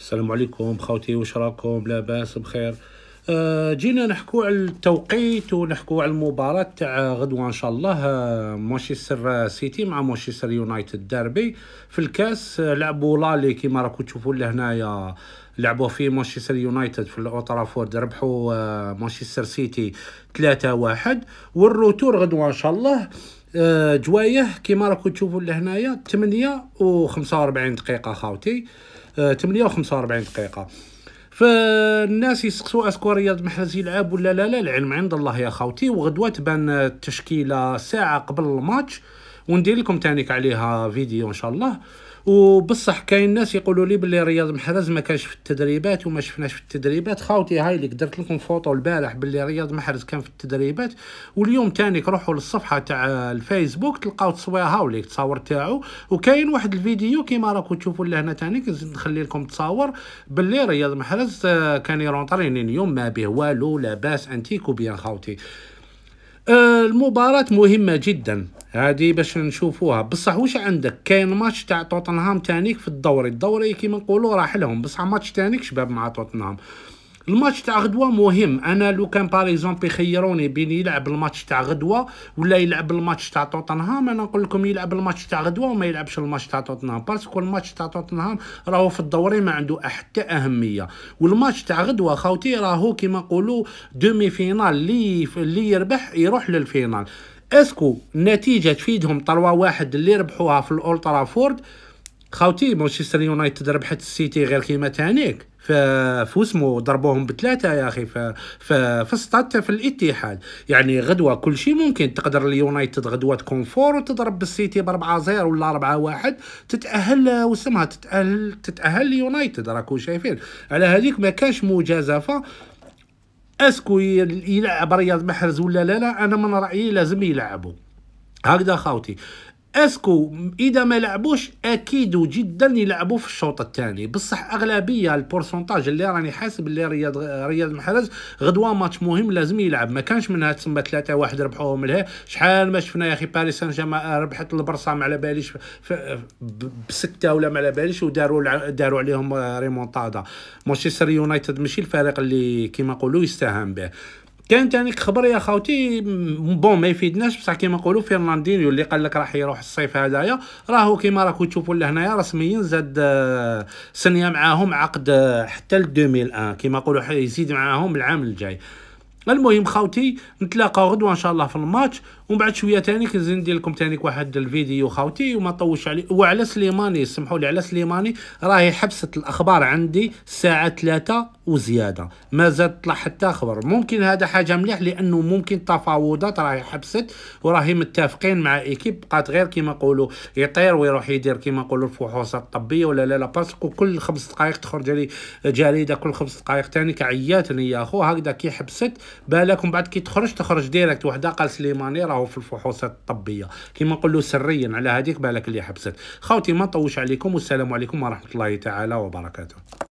السلام عليكم خوتي واش راكم لاباس بخير آه، جينا نحكو على التوقيت ونحكو على المباراة تاع غدوة إن شاء الله آه، مانشستر سيتي مع مانشستر يونايتد ديربي في الكاس آه، لعبوا لالي كيما راكم تشوفوا لهنايا لعبوا في مانشستر يونايتد في الاوترافورد ربحوا مانشستر سيتي 3-1 والروتور غدوة إن شاء الله آه، جوايه كيما راكم تشوفوا لهنايا 8 و45 دقيقه خاوتي 8 آه، و45 دقيقه فالناس يسقسوا اسكو رياض محرز يلعب ولا لا لا العلم عند الله يا خاوتي وغدوه تبان التشكيله ساعه قبل الماتش وندير لكم تانيك عليها فيديو ان شاء الله وبصح كاين ناس يقولوا لي باللي رياض محرز ما كانش في التدريبات وما شفناش في التدريبات خاوتي هاي اللي درت لكم فوطو البارح باللي رياض محرز كان في التدريبات واليوم تاني روحوا للصفحه تاع الفيسبوك تلقاو تصويرها وليك التصاور تاعو وكاين واحد الفيديو كيما راكم تشوفوا لهنا تاني نزيد نخلي لكم تصاور باللي رياض محرز آه، كان يرونطريني اليوم ما به والو لاباس انتيكو بيان خاوتي آه، المباراة مهمة جدا هذه باش نشوفوها بصح واش عندك كاين ماتش تاع توتنهام تانيك في الدوري الدوري كيما نقولوا راح لهم بصح ماتش تانيك شباب مع توتنهام الماتش تاع غدوه مهم انا لو كان باغ اكزومبل يخيروني بين يلعب الماتش تاع غدوه ولا يلعب الماتش تاع توتنهام انا نقول لكم يلعب الماتش تاع غدوه وما يلعبش الماتش تاع توتنهام باسكو الماتش تاع توتنهام راهو في الدوري ما عنده حتى اهميه والماتش تاع غدوه خاوتي راهو كيما نقولوا دومي فينال اللي اللي يربح يروح للفينال اسكو النتيجه تفيدهم 3 واحد اللي ربحوها في الاولترا فورد خاوتي مانشستر يونايتد ربحت السيتي غير كيما تانيك فوسمو ضربوهم بثلاثه يا اخي فسطت في الاتحاد يعني غدوه كل شيء ممكن تقدر اليونايتد غدوه تكون فور وتضرب بالسيتي ب 4 0 ولا 4 1 تتاهل وسمها تتاهل تتاهل اليونايتد راكو شايفين على هذيك ما كانش مجازفه اسكو يلعب رياض محرز ولا لا لا انا من رايي لازم يلعبوا هكذا خاوتي اسكو اذا ما لعبوش اكيد جدا يلعبوا في الشوط الثاني بصح اغلبيه البورسونتاج اللي راني حاسب اللي رياض رياض محرز غدوه ماتش مهم لازم يلعب ما كانش منها تسمى 3 واحد ربحوهم لها شحال ما شفنا يا اخي باريس سان جيرمان آه، ربحت البرصه ما على باليش بسته ولا ما على باليش وداروا داروا عليهم آه، ريمونتادا مانشستر يونايتد ماشي الفريق اللي كيما نقولوا يستهان به كان تاني يعني خبر يا خاوتي بون ما يفيدناش بصح كيما نقولوا فيرناندينيو اللي قال لك راح يروح الصيف هذايا راهو كيما راكم تشوفوا لهنايا رسميا زاد آه، سنيه معاهم عقد آه، حتى ل 2001 كيما نقولوا يزيد معاهم العام الجاي المهم خاوتي نتلاقاو غدوه ان شاء الله في الماتش ومن بعد شويه تاني كنزيد ندير لكم تاني واحد الفيديو خاوتي وما طولش عليه وعلى سليماني سمحوا لي على سليماني راهي حبست الاخبار عندي الساعه 3 وزياده مازال طلع حتى خبر ممكن هذا حاجه مليح لانه ممكن تفاوضات راهي حبست وراهي متفقين مع ايكيب بقات غير كيما نقولوا يطير ويروح يدير كيما نقولوا الفحوصات الطبيه ولا لا لا باسكو كل خمس دقائق تخرج لي جريده كل خمس دقائق ثاني كعياتني يا اخو هكذا كي حبست بالكم بعد كي تخرج تخرج ديريكت وحده قال سليماني راهو في الفحوصات الطبيه كيما نقولوا سريا على هذيك بالك اللي حبست خاوتي ما نطوش عليكم والسلام عليكم ورحمه الله تعالى وبركاته